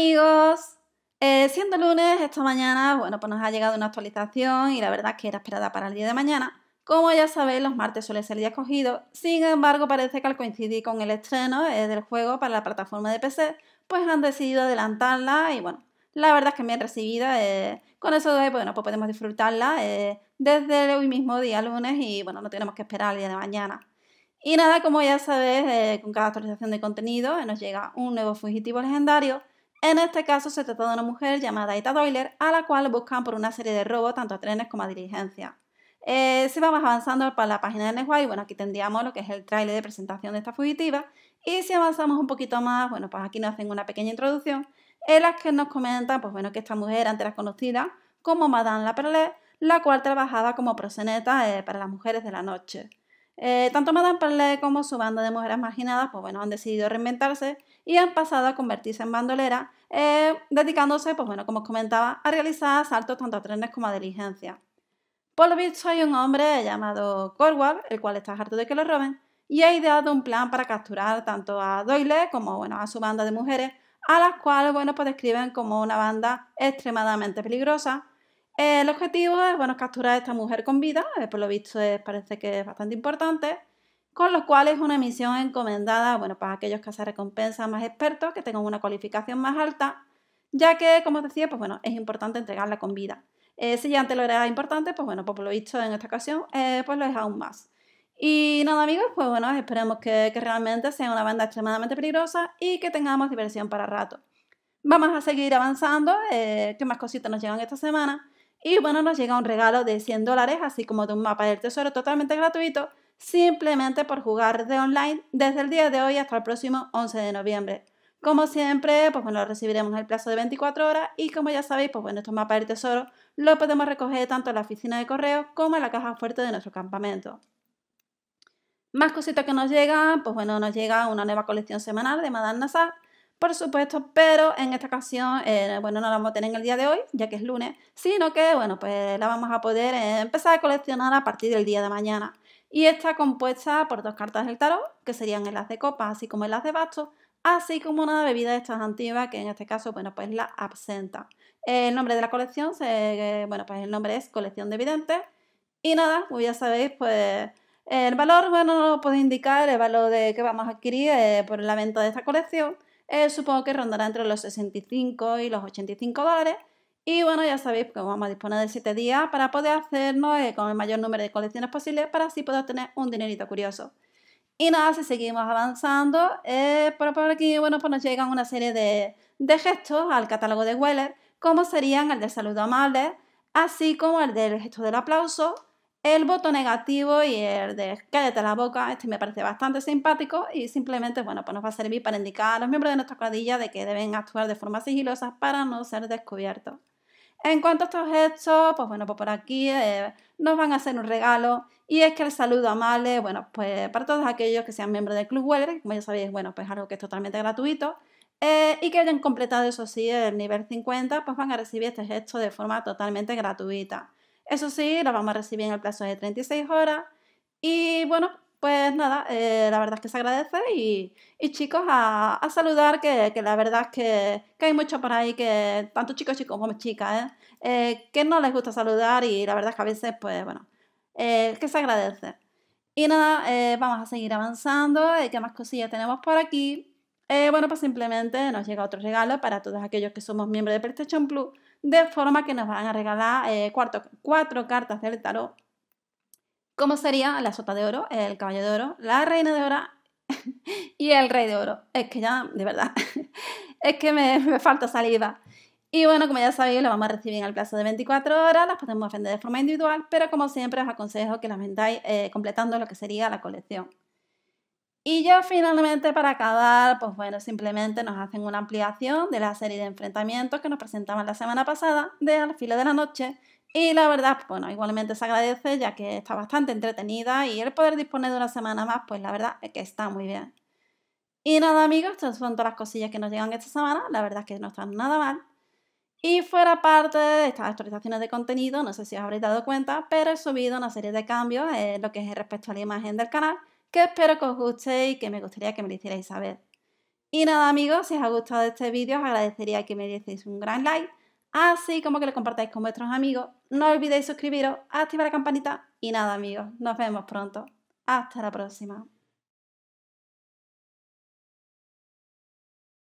amigos, eh, siendo lunes, esta mañana, bueno, pues nos ha llegado una actualización y la verdad es que era esperada para el día de mañana. Como ya sabéis, los martes suele ser el día escogido, sin embargo parece que al coincidir con el estreno eh, del juego para la plataforma de PC, pues han decidido adelantarla y bueno, la verdad es que me recibida. recibido eh, con eso, bueno, pues podemos disfrutarla desde hoy mismo, día lunes, y bueno, no tenemos que esperar el día de mañana. Y nada, como ya sabéis, con cada actualización de contenido nos llega un nuevo fugitivo legendario en este caso se trata de una mujer llamada Ita Doyler, a la cual buscan por una serie de robos tanto a trenes como a diligencias. Eh, si vamos avanzando para la página de y bueno, aquí tendríamos lo que es el tráiler de presentación de esta fugitiva. Y si avanzamos un poquito más, bueno, pues aquí nos hacen una pequeña introducción en la que nos comentan, pues bueno, que esta mujer antes era conocida como Madame Laperlet, la cual trabajaba como proseneta eh, para las mujeres de la noche. Eh, tanto Madame Perlet como su banda de mujeres marginadas, pues bueno, han decidido reinventarse y han pasado a convertirse en bandolera, eh, dedicándose, pues bueno, como os comentaba, a realizar asaltos tanto a trenes como a diligencia. Por lo visto hay un hombre llamado Corwall, el cual está harto de que lo roben, y ha ideado un plan para capturar tanto a Doyle como bueno, a su banda de mujeres, a las cuales bueno, pues describen como una banda extremadamente peligrosa. El objetivo es bueno, capturar a esta mujer con vida, eh, por lo visto parece que es bastante importante, con los cuales una misión encomendada, bueno, para aquellos que recompensan más expertos que tengan una cualificación más alta, ya que, como os decía, pues bueno, es importante entregarla con vida. Eh, si ya antes lo era importante, pues bueno, pues lo he dicho en esta ocasión, eh, pues lo es aún más. Y nada amigos, pues bueno, esperemos que, realmente sea una banda extremadamente peligrosa y que tengamos diversión para rato. Vamos a seguir avanzando, eh, que más cositas nos llegan esta semana. Y bueno, nos llega un regalo de 100 dólares, así como de un mapa del tesoro totalmente gratuito simplemente por jugar de online desde el día de hoy hasta el próximo 11 de noviembre. Como siempre, pues bueno, recibiremos el plazo de 24 horas y como ya sabéis, pues bueno, estos mapas del tesoro los podemos recoger tanto en la oficina de correo como en la caja fuerte de nuestro campamento. Más cositas que nos llegan, pues bueno, nos llega una nueva colección semanal de Madame Nassar, por supuesto, pero en esta ocasión, eh, bueno, no la vamos a tener en el día de hoy, ya que es lunes, sino que, bueno, pues la vamos a poder empezar a coleccionar a partir del día de mañana y está compuesta por dos cartas del tarot, que serían el as de copas así como el as de bastos, así como una bebida de estas antiguas que en este caso, bueno, pues la absenta. El nombre de la colección, eh, bueno, pues el nombre es Colección de Videntes. Y nada, como ya sabéis, pues el valor, bueno, puedo indicar el valor de que vamos a adquirir eh, por la venta de esta colección. Eh, supongo que rondará entre los 65 y los 85 dólares. Y bueno, ya sabéis que pues, vamos a disponer de 7 días para poder hacernos eh, con el mayor número de colecciones posible para así poder tener un dinerito curioso. Y nada, si seguimos avanzando, eh, por, aquí bueno, pues nos llegan una serie de, gestos al catálogo de Weller, como serían el de saludo amable, así como el del gesto del aplauso, el voto negativo y el de cállate la boca, este me parece bastante simpático y simplemente, bueno, pues nos va a servir para indicar a los miembros de nuestra cuadrilla de que deben actuar de forma sigilosa para no ser descubiertos. En cuanto a estos gestos, pues bueno, pues por aquí eh, nos van a hacer un regalo y es que el saludo amable, bueno, pues para todos aquellos que sean miembros del Club Weller, como ya sabéis, bueno, pues algo que es totalmente gratuito eh, y que hayan completado, eso sí, el nivel 50, pues van a recibir este gesto de forma totalmente gratuita. Eso sí, lo vamos a recibir en el plazo de 36 horas y bueno, pues nada, eh, la verdad es que se agradece y, chicos, a, saludar, que, la verdad es que, hay mucho por ahí, que tanto chicos, chicos como chicas, ¿eh? Eh, que no les gusta saludar y la verdad es que a veces, pues bueno, que se agradece. Y nada, vamos a seguir avanzando, ¿qué más cosillas tenemos por aquí? bueno, pues simplemente nos llega otro regalo para todos aquellos que somos miembros de PlayStation Plus, de forma que nos van a regalar cuatro cartas del tarot como sería la sota de oro, el caballo de oro, la reina de oro y el rey de oro. Es que ya, de verdad, es que me, falta salida. Y bueno, como ya sabéis, lo vamos a recibir en el plazo de 24 horas, las podemos ofender de forma individual, pero como siempre os aconsejo que las vendáis eh, completando lo que sería la colección. Y ya finalmente para acabar, pues bueno, simplemente nos hacen una ampliación de la serie de enfrentamientos que nos presentaban la semana pasada de Al filo de la noche y la verdad, bueno, igualmente se agradece ya que está bastante entretenida y el poder disponer de una semana más, pues la verdad es que está muy bien. Y nada amigos, estas son todas las cosillas que nos llegan esta semana, la verdad es que no están nada mal. Y fuera parte de estas actualizaciones de contenido, no sé si os habréis dado cuenta, pero he subido una serie de cambios en lo que es respecto a la imagen del canal, que espero que os guste y que me gustaría que me lo hicierais saber. Y nada amigos, si os ha gustado este vídeo os agradecería que me dieseis un gran like así ah, como que lo compartáis con vuestros amigos. No olvidéis suscribiros, activar la campanita y nada amigos, nos vemos pronto. Hasta la próxima.